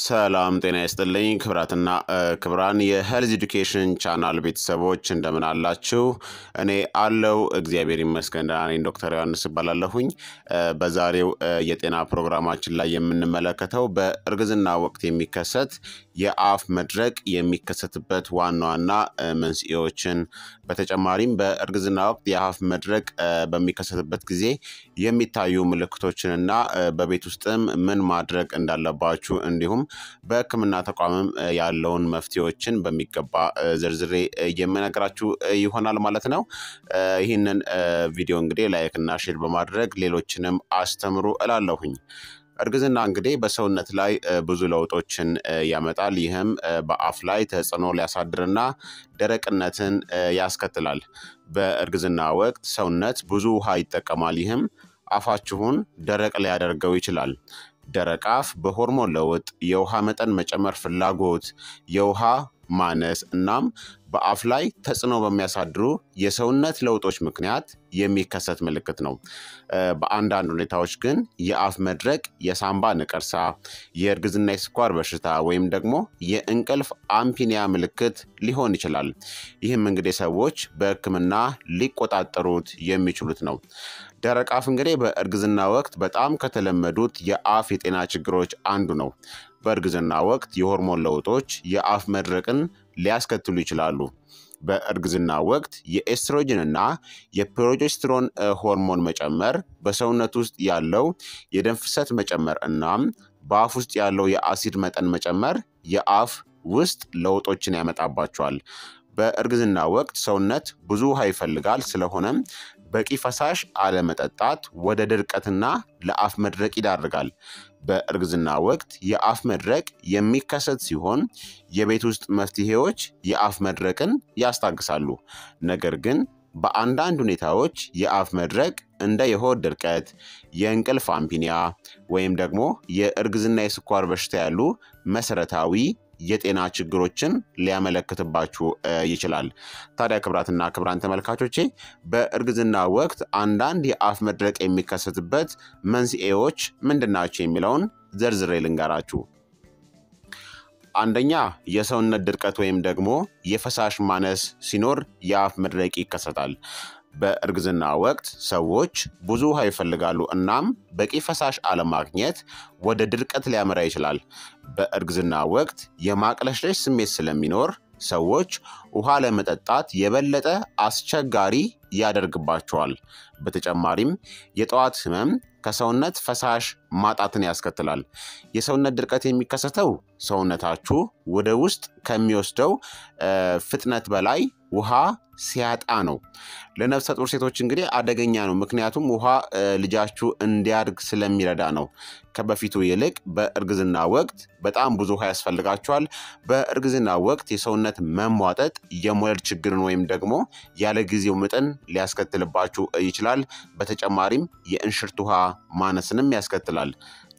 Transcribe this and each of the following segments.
ሰላም ጤና ይስጥልኝ ክብራትና ክብራን የሄልዝ ኤዱኬሽን ቻናል ቤተሰቦች እንደምን አላችሁ? እኔ አለው እግዚአብሔር ይመስገን ደህና ነኝ። ዶክተር ዮሐንስ እባላለሁኝ። በዛሬው የጤና ፕሮግራማችን ላይ የምንመለከተው በእርግዝና ወቅት የሚከሰት የአፍ መድረቅ የሚከሰትበት ዋና ዋና መንስኤዎችን፣ በተጨማሪም በእርግዝና ወቅት የአፍ መድረቅ በሚከሰትበት ጊዜ የሚታዩ ምልክቶችንና በቤት ውስጥም ምን ማድረግ እንዳለባችሁ እንዲሁም እንዲሁም በህክምና ተቋምም ያለውን መፍትሄዎችን በሚገባ ዝርዝሬ የምነግራችሁ ይሆናል ማለት ነው። ይህንን ቪዲዮ እንግዲህ ላይክና ሼር በማድረግ ሌሎችንም አስተምሩ እላለሁኝ። እርግዝና እንግዲህ በሰውነት ላይ ብዙ ለውጦችን ያመጣል። ይህም በአፍ ላይ ተጽዕኖ ሊያሳድርና ደረቅነትን ያስከትላል። በእርግዝና ወቅት ሰውነት ብዙ ውሃ ይጠቀማል። ይህም አፋችሁን ደረቅ ሊያደርገው ይችላል። ደረቅ አፍ፣ በሆርሞን ለውጥ፣ የውሃ መጠን መጨመር ፍላጎት፣ የውሃ ማነስ እናም በአፍ ላይ ተጽዕኖ በሚያሳድሩ የሰውነት ለውጦች ምክንያት የሚከሰት ምልክት ነው። በአንዳንድ ሁኔታዎች ግን የአፍ መድረቅ፣ የሳምባ ነቀርሳ፣ የእርግዝና የስኳር በሽታ ወይም ደግሞ የእንቅልፍ አምፒኒያ ምልክት ሊሆን ይችላል። ይህም እንግዲህ ሰዎች በሕክምና ሊቆጣጠሩት የሚችሉት ነው። ደረቅ አፍ እንግዲህ በእርግዝና ወቅት በጣም ከተለመዱት የአፍ የጤና ችግሮች አንዱ ነው። በእርግዝና ወቅት የሆርሞን ለውጦች የአፍ መድረቅን ሊያስከትሉ ይችላሉ። በእርግዝና ወቅት የኤስትሮጅንና የፕሮጀስትሮን ሆርሞን መጨመር በሰውነት ውስጥ ያለው የደም ፍሰት መጨመር እናም በአፍ ውስጥ ያለው የአሲድ መጠን መጨመር የአፍ ውስጥ ለውጦችን ያመጣባቸዋል። በእርግዝና ወቅት ሰውነት ብዙ ውሃ ይፈልጋል። ስለሆነም በቂ ፈሳሽ አለመጠጣት ወደ ድርቀትና ለአፍ መድረቅ ይዳርጋል። በእርግዝና ወቅት የአፍ መድረቅ የሚከሰት ሲሆን የቤት ውስጥ መፍትሄዎች የአፍ መድረቅን ያስታግሳሉ። ነገር ግን በአንዳንድ ሁኔታዎች የአፍ መድረቅ እንደ የሆድ ድርቀት፣ የእንቅልፍ አምፒኒያ ወይም ደግሞ የእርግዝና የስኳር በሽታ ያሉ መሰረታዊ የጤና ችግሮችን ሊያመለክትባችሁ ይችላል። ታዲያ ክብራትና ክብራን ተመልካቾቼ በእርግዝና ወቅት አንዳንድ የአፍ መድረቅ የሚከሰትበት መንስኤዎች ምንድናቸው የሚለውን ዘርዝሬ ልንገራችሁ። አንደኛ የሰውነት ድርቀት ወይም ደግሞ የፈሳሽ ማነስ ሲኖር የአፍ መድረቅ ይከሰታል። በእርግዝና ወቅት ሰዎች ብዙ ውሃ ይፈልጋሉ፣ እናም በቂ ፈሳሽ አለማግኘት ወደ ድርቀት ሊያመራ ይችላል። በእርግዝና ወቅት የማቅለሽለሽ ስሜት ስለሚኖር ሰዎች ውሃ ለመጠጣት የበለጠ አስቸጋሪ ያደርግባቸዋል። በተጨማሪም የጠዋት ህመም ከሰውነት ፈሳሽ ማጣትን ያስከትላል። የሰውነት ድርቀት የሚከሰተው ሰውነታችሁ ወደ ውስጥ ከሚወስደው ፍጥነት በላይ ውሃ ሲያጣ ነው። ለነፍሰ ጡር ሴቶች እንግዲህ አደገኛ ነው። ምክንያቱም ውሃ ልጃችሁ እንዲያድግ ስለሚረዳ ነው። ከበፊቱ ይልቅ በእርግዝና ወቅት በጣም ብዙ ውሃ ያስፈልጋችኋል። በእርግዝና ወቅት የሰውነት መሟጠጥ የሞለድ ችግርን ወይም ደግሞ ያለ ጊዜው ምጥን ሊያስከትልባችሁ ይችላል። በተጨማሪም የእንሽርት ውሃ ማነስንም ያስከትላል።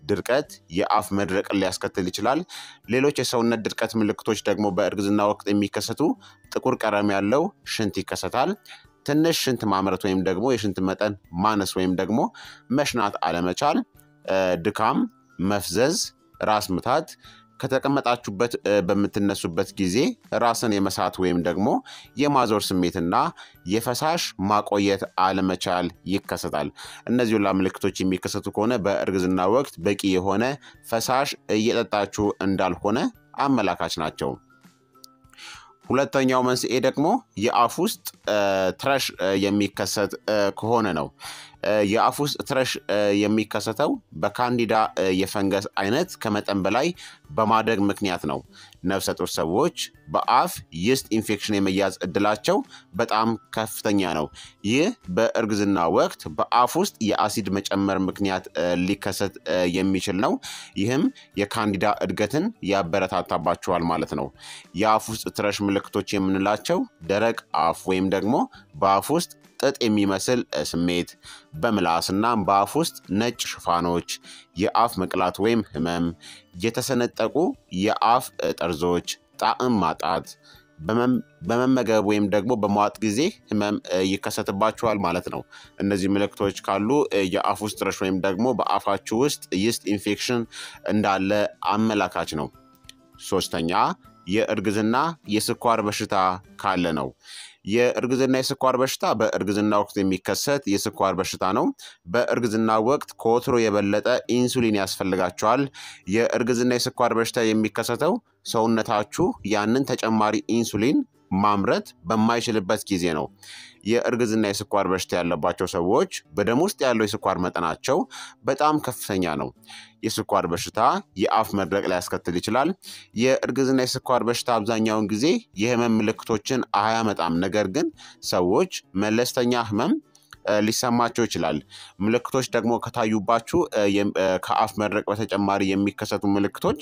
ድርቀት የአፍ መድረቅን ሊያስከትል ይችላል። ሌሎች የሰውነት ድርቀት ምልክቶች ደግሞ በእርግዝና ወቅት የሚከሰቱ ጥቁር ቀለም ያለው ሽንት ይከሰታል። ትንሽ ሽንት ማምረት ወይም ደግሞ የሽንት መጠን ማነስ ወይም ደግሞ መሽናት አለመቻል፣ ድካም፣ መፍዘዝ፣ ራስ ምታት ከተቀመጣችሁበት በምትነሱበት ጊዜ ራስን የመሳት ወይም ደግሞ የማዞር ስሜትና የፈሳሽ ማቆየት አለመቻል ይከሰታል። እነዚህ ሁላ ምልክቶች የሚከሰቱ ከሆነ በእርግዝና ወቅት በቂ የሆነ ፈሳሽ እየጠጣችሁ እንዳልሆነ አመላካች ናቸው። ሁለተኛው መንስኤ ደግሞ የአፍ ውስጥ ትረሽ የሚከሰት ከሆነ ነው። የአፍ ውስጥ ትረሽ የሚከሰተው በካንዲዳ የፈንገስ አይነት ከመጠን በላይ በማደግ ምክንያት ነው። ነፍሰ ጡር ሰዎች በአፍ ይስት ኢንፌክሽን የመያዝ እድላቸው በጣም ከፍተኛ ነው። ይህ በእርግዝና ወቅት በአፍ ውስጥ የአሲድ መጨመር ምክንያት ሊከሰት የሚችል ነው። ይህም የካንዲዳ እድገትን ያበረታታባቸዋል ማለት ነው። የአፍ ውስጥ ትረሽ ምልክቶች የምንላቸው ደረቅ አፍ ወይም ደግሞ በአፍ ውስጥ ጥጥ የሚመስል ስሜት በምላስና በአፍ ውስጥ ነጭ ሽፋኖች፣ የአፍ መቅላት ወይም ህመም፣ የተሰነጠቁ የአፍ ጠርዞች፣ ጣዕም ማጣት በመመገብ ወይም ደግሞ በመዋጥ ጊዜ ህመም ይከሰትባችኋል ማለት ነው። እነዚህ ምልክቶች ካሉ የአፍ ውስጥ ረሽ ወይም ደግሞ በአፋችሁ ውስጥ ይስት ኢንፌክሽን እንዳለ አመላካች ነው። ሶስተኛ የእርግዝና የስኳር በሽታ ካለ ነው። የእርግዝና የስኳር በሽታ በእርግዝና ወቅት የሚከሰት የስኳር በሽታ ነው። በእርግዝና ወቅት ከወትሮ የበለጠ ኢንሱሊን ያስፈልጋቸዋል። የእርግዝና የስኳር በሽታ የሚከሰተው ሰውነታችሁ ያንን ተጨማሪ ኢንሱሊን ማምረት በማይችልበት ጊዜ ነው። የእርግዝና የስኳር በሽታ ያለባቸው ሰዎች በደም ውስጥ ያለው የስኳር መጠናቸው በጣም ከፍተኛ ነው። የስኳር በሽታ የአፍ መድረቅ ሊያስከትል ይችላል። የእርግዝና የስኳር በሽታ አብዛኛውን ጊዜ የህመም ምልክቶችን አያመጣም፣ ነገር ግን ሰዎች መለስተኛ ህመም ሊሰማቸው ይችላል። ምልክቶች ደግሞ ከታዩባችሁ ከአፍ መድረቅ በተጨማሪ የሚከሰቱ ምልክቶች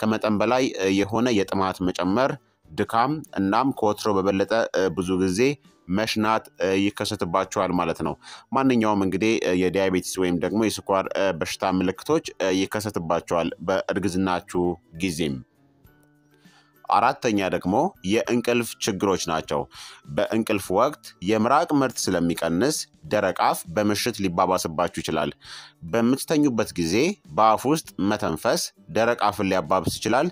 ከመጠን በላይ የሆነ የጥማት መጨመር ድካም እናም ከወትሮ በበለጠ ብዙ ጊዜ መሽናት ይከሰትባቸዋል ማለት ነው። ማንኛውም እንግዲህ የዲያቤቲስ ወይም ደግሞ የስኳር በሽታ ምልክቶች ይከሰትባቸዋል በእርግዝናችሁ ጊዜም አራተኛ ደግሞ የእንቅልፍ ችግሮች ናቸው። በእንቅልፍ ወቅት የምራቅ ምርት ስለሚቀንስ ደረቅ አፍ በምሽት ሊባባስባችሁ ይችላል። በምትተኙበት ጊዜ በአፍ ውስጥ መተንፈስ ደረቅ አፍን ሊያባብስ ይችላል።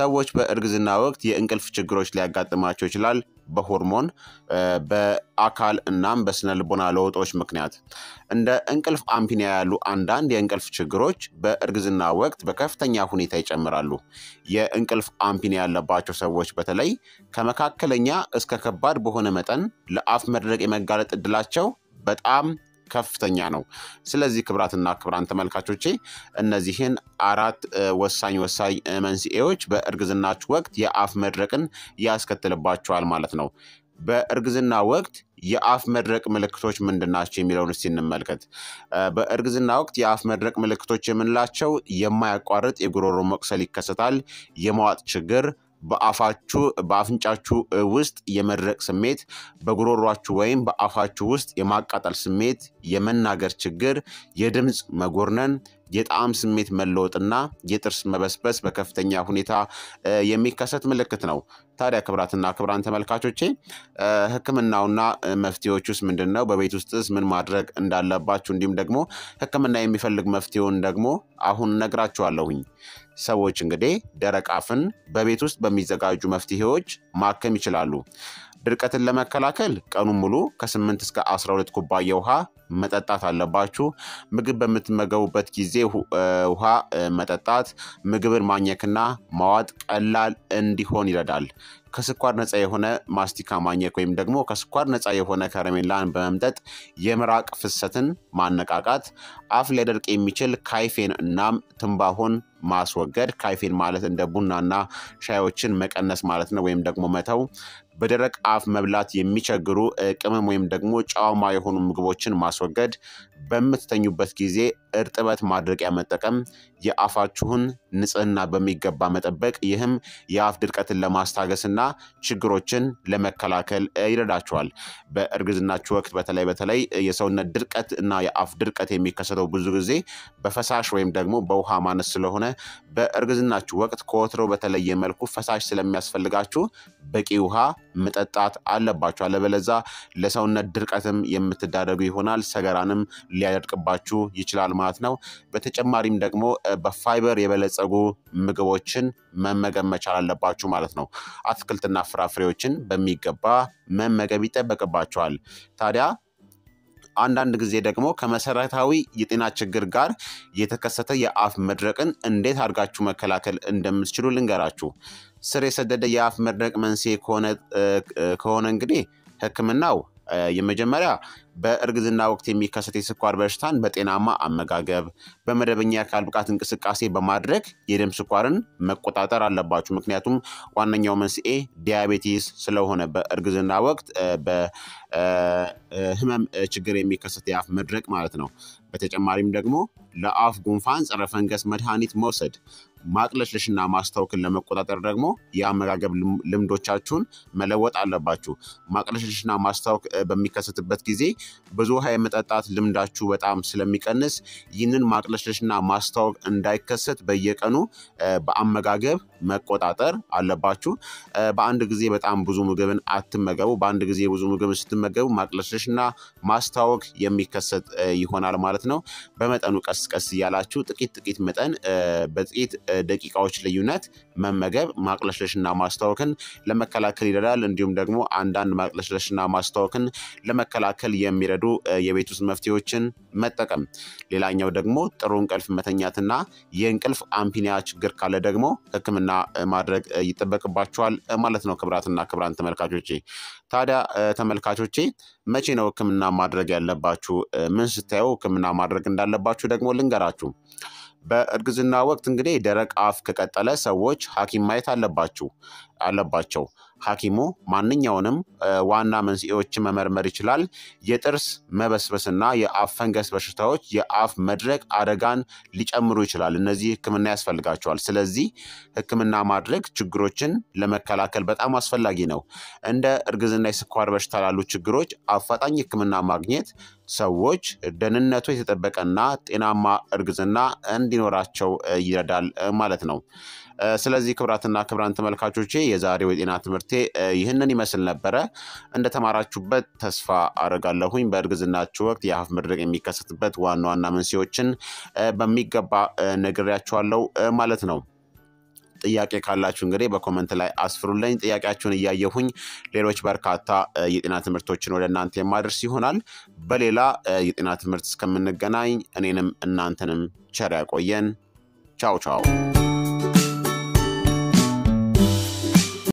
ሰዎች በእርግዝና ወቅት የእንቅልፍ ችግሮች ሊያጋጥማቸው ይችላል። በሆርሞን በአካል እናም በስነ ልቦና ለውጦች ምክንያት እንደ እንቅልፍ አምፒኒያ ያሉ አንዳንድ የእንቅልፍ ችግሮች በእርግዝና ወቅት በከፍተኛ ሁኔታ ይጨምራሉ። የእንቅልፍ አምፒኒያ ያለባቸው ሰዎች በተለይ ከመካከለኛ እስከ ከባድ በሆነ መጠን ለአፍ መድረቅ የመጋለጥ እድላቸው በጣም ከፍተኛ ነው። ስለዚህ ክብራትና ክብራን ተመልካቾቼ እነዚህን አራት ወሳኝ ወሳኝ መንስኤዎች በእርግዝናችሁ ወቅት የአፍ መድረቅን ያስከትልባቸዋል ማለት ነው። በእርግዝና ወቅት የአፍ መድረቅ ምልክቶች ምንድን ናቸው የሚለውን እስቲ እንመልከት። በእርግዝና ወቅት የአፍ መድረቅ ምልክቶች የምንላቸው የማያቋርጥ የጉሮሮ መቁሰል ይከሰታል። የመዋጥ ችግር በአፋችሁ በአፍንጫችሁ ውስጥ የመድረቅ ስሜት፣ በጉሮሯችሁ ወይም በአፋችሁ ውስጥ የማቃጠል ስሜት፣ የመናገር ችግር፣ የድምፅ መጎርነን፣ የጣዕም ስሜት መለወጥና የጥርስ መበስበስ በከፍተኛ ሁኔታ የሚከሰት ምልክት ነው። ታዲያ ክብራትና ክብራን ተመልካቾቼ ሕክምናውና መፍትሄዎች ውስጥ ምንድን ነው? በቤት ውስጥስ ምን ማድረግ እንዳለባችሁ እንዲሁም ደግሞ ሕክምና የሚፈልግ መፍትሄውን ደግሞ አሁን ነግራችኋለሁኝ። ሰዎች እንግዲህ ደረቅ አፍን በቤት ውስጥ በሚዘጋጁ መፍትሄዎች ማከም ይችላሉ። ድርቀትን ለመከላከል ቀኑን ሙሉ ከ8 እስከ 12 ኩባያ ውሃ መጠጣት አለባችሁ። ምግብ በምትመገቡበት ጊዜ ውሃ መጠጣት ምግብን ማኘክና ማዋጥ ቀላል እንዲሆን ይረዳል። ከስኳር ነፃ የሆነ ማስቲካ ማኘክ ወይም ደግሞ ከስኳር ነፃ የሆነ ከረሜላን በመምጠጥ የምራቅ ፍሰትን ማነቃቃት፣ አፍ ሊያደርቅ የሚችል ካይፌን እናም ትንባሆን ማስወገድ። ካይፌን ማለት እንደ ቡናና ሻዮችን መቀነስ ማለት ነው፣ ወይም ደግሞ መተው። በደረቅ አፍ መብላት የሚቸግሩ ቅመም ወይም ደግሞ ጨዋማ የሆኑ ምግቦችን ማስወገድ በምትተኙበት ጊዜ እርጥበት ማድረቂያ መጠቀም፣ የአፋችሁን ንጽህና በሚገባ መጠበቅ፣ ይህም የአፍ ድርቀትን ለማስታገስና ችግሮችን ለመከላከል ይረዳችኋል። በእርግዝናችሁ ወቅት በተለይ በተለይ የሰውነት ድርቀት እና የአፍ ድርቀት የሚከሰተው ብዙ ጊዜ በፈሳሽ ወይም ደግሞ በውሃ ማነስ ስለሆነ በእርግዝናችሁ ወቅት ከወትሮ በተለየ መልኩ ፈሳሽ ስለሚያስፈልጋችሁ በቂ ውሃ መጠጣት አለባችሁ። አለበለዛ ለሰውነት ድርቀትም የምትዳረጉ ይሆናል። ሰገራንም ሊያደርቅባችሁ ይችላል ማለት ነው። በተጨማሪም ደግሞ በፋይበር የበለጸጉ ምግቦችን መመገብ መቻል አለባችሁ ማለት ነው። አትክልትና ፍራፍሬዎችን በሚገባ መመገብ ይጠበቅባችኋል። ታዲያ አንዳንድ ጊዜ ደግሞ ከመሰረታዊ የጤና ችግር ጋር የተከሰተ የአፍ መድረቅን እንዴት አድርጋችሁ መከላከል እንደምትችሉ ልንገራችሁ። ስር የሰደደ የአፍ መድረቅ መንስኤ ከሆነ እንግዲህ ሕክምናው የመጀመሪያ በእርግዝና ወቅት የሚከሰት የስኳር በሽታን በጤናማ አመጋገብ፣ በመደበኛ የአካል ብቃት እንቅስቃሴ በማድረግ የደም ስኳርን መቆጣጠር አለባችሁ። ምክንያቱም ዋነኛው መንስኤ ዲያቤቲስ ስለሆነ በእርግዝና ወቅት በህመም ችግር የሚከሰት የአፍ መድረቅ ማለት ነው። በተጨማሪም ደግሞ ለአፍ ጉንፋን ጸረ ፈንገስ መድኃኒት መውሰድ ማቅለሽለሽና ማስታወክን ለመቆጣጠር ደግሞ የአመጋገብ ልምዶቻችሁን መለወጥ አለባችሁ። ማቅለሽለሽና ማስታወክ በሚከሰትበት ጊዜ ብዙ ውሃ የመጠጣት ልምዳችሁ በጣም ስለሚቀንስ ይህንን ማቅለሽለሽና ማስታወክ እንዳይከሰት በየቀኑ በአመጋገብ መቆጣጠር አለባችሁ። በአንድ ጊዜ በጣም ብዙ ምግብን አትመገቡ። በአንድ ጊዜ ብዙ ምግብ ስትመገቡ ማቅለሽለሽና ማስታወክ የሚከሰት ይሆናል ማለት ነው። በመጠኑ ቀስ ቀስ ቀስ እያላችሁ ጥቂት ጥቂት መጠን በጥቂት ደቂቃዎች ልዩነት መመገብ ማቅለሽለሽና ማስታወክን ለመከላከል ይረዳል። እንዲሁም ደግሞ አንዳንድ ማቅለሽለሽና ማስታወክን ለመከላከል የሚረዱ የቤት ውስጥ መፍትሄዎችን መጠቀም። ሌላኛው ደግሞ ጥሩ እንቅልፍ መተኛትና የእንቅልፍ አምፒኒያ ችግር ካለ ደግሞ ሕክምና ማድረግ ይጠበቅባቸዋል ማለት ነው። ክብራትና ክብራን ተመልካቾቼ ታዲያ ተመልካቾቼ መቼ ነው ሕክምና ማድረግ ያለባችሁ? ምን ስታየው ሕክምና ማድረግ እንዳለባችሁ ደግሞ ልንገራችሁ። በእርግዝና ወቅት እንግዲህ ደረቅ አፍ ከቀጠለ ሰዎች ሐኪም ማየት አለባችሁ አለባቸው። ሐኪሙ ማንኛውንም ዋና መንስኤዎችን መመርመር ይችላል። የጥርስ መበስበስና የአፍ ፈንገስ በሽታዎች የአፍ መድረቅ አደጋን ሊጨምሩ ይችላል። እነዚህ ሕክምና ያስፈልጋቸዋል። ስለዚህ ሕክምና ማድረግ ችግሮችን ለመከላከል በጣም አስፈላጊ ነው። እንደ እርግዝና፣ የስኳር በሽታ ላሉ ችግሮች አፋጣኝ ሕክምና ማግኘት ሰዎች ደህንነቱ የተጠበቀና ጤናማ እርግዝና እንዲኖራቸው ይረዳል ማለት ነው። ስለዚህ ክብራትና ክብራን ተመልካቾቼ የዛሬው የጤና ትምህርቴ ይህንን ይመስል ነበረ። እንደተማራችሁበት ተስፋ አድርጋለሁኝ በእርግዝናችሁ ወቅት የአፍ መድረቅ የሚከሰትበት ዋና ዋና መንስኤዎችን በሚገባ ነግሬያችኋለሁ ማለት ነው። ጥያቄ ካላችሁ እንግዲህ በኮመንት ላይ አስፍሩልኝ። ጥያቄያችሁን እያየሁኝ ሌሎች በርካታ የጤና ትምህርቶችን ወደ እናንተ የማደርስ ይሆናል። በሌላ የጤና ትምህርት እስከምንገናኝ እኔንም እናንተንም ቸር ያቆየን። ቻው ቻው።